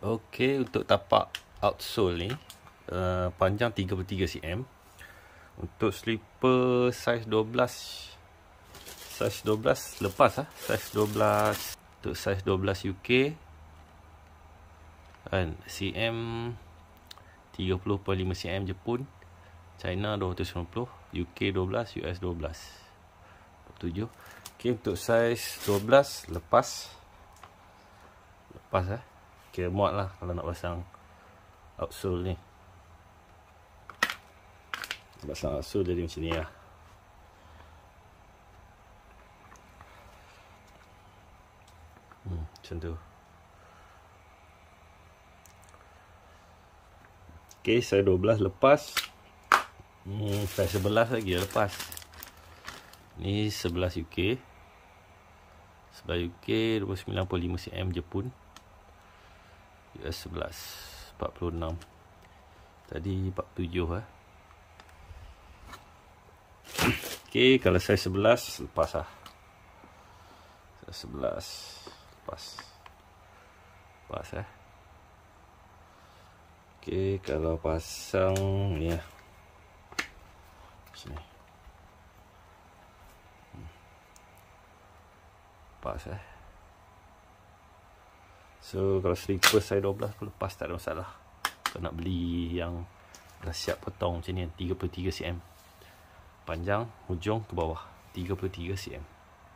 Ok, untuk tapak outsole ni uh, Panjang 33cm Untuk slipper size 12 Size 12 lepas ah Size 12 Untuk size 12 UK And CM 30.5 cm Jepun China 290 UK 12 US 12 7 Okay untuk size 12 Lepas Lepas eh kira muat lah kalau nak pasang outsole ni pasang outsole jadi macam ni lah hmm, macam tu ok saya 12 lepas hmm, saya 11 lagi lepas ni 11 UK sebelah UK 29.5 cm Jepun US 11 46 Tadi 47 eh. Ok kalau saya 11 Lepas lah Saya 11 Lepas Lepas eh. Ok kalau pasang Ni lah Sini hmm. Pas eh So kalau sleeper size 12 kalau pas tak ada masalah. Kalau nak beli yang dah siap potong macam ni 33 cm. Panjang hujung ke bawah 33 cm.